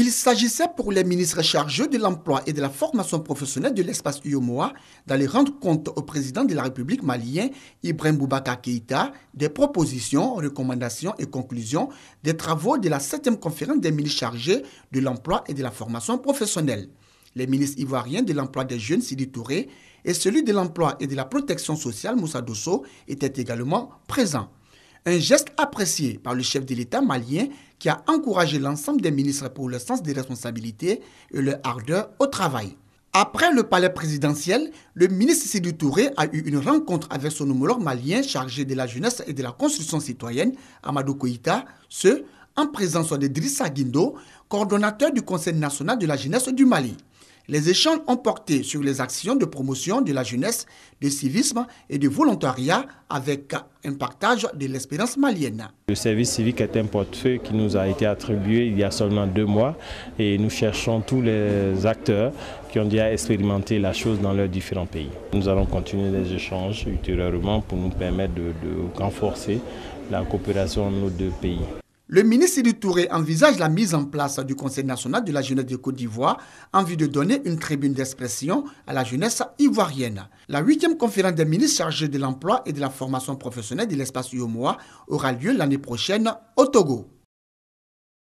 Il s'agissait pour les ministres chargés de l'emploi et de la formation professionnelle de l'espace UOMOA d'aller rendre compte au président de la République malien, Ibrahim Boubaka Keïta, des propositions, recommandations et conclusions des travaux de la 7e conférence des ministres chargés de l'emploi et de la formation professionnelle. Les ministres ivoiriens de l'emploi des jeunes Sidi Touré et celui de l'emploi et de la protection sociale Moussa Dosso étaient également présents. Un geste apprécié par le chef de l'État malien qui a encouragé l'ensemble des ministres pour leur sens des responsabilités et leur ardeur au travail. Après le palais présidentiel, le ministre Sidou Touré a eu une rencontre avec son homologue malien chargé de la jeunesse et de la construction citoyenne, Amadou Koïta, ce en présence de Drissa Guindo, coordonnateur du Conseil national de la jeunesse du Mali. Les échanges ont porté sur les actions de promotion de la jeunesse, du civisme et de volontariat avec un partage de l'espérance malienne. Le service civique est un portefeuille qui nous a été attribué il y a seulement deux mois et nous cherchons tous les acteurs qui ont déjà expérimenté la chose dans leurs différents pays. Nous allons continuer les échanges ultérieurement pour nous permettre de, de renforcer la coopération entre nos deux pays. Le ministre du Touré envisage la mise en place du Conseil national de la jeunesse de Côte d'Ivoire en vue de donner une tribune d'expression à la jeunesse ivoirienne. La huitième conférence des ministres chargés de l'emploi et de la formation professionnelle de l'espace UOMOA aura lieu l'année prochaine au Togo.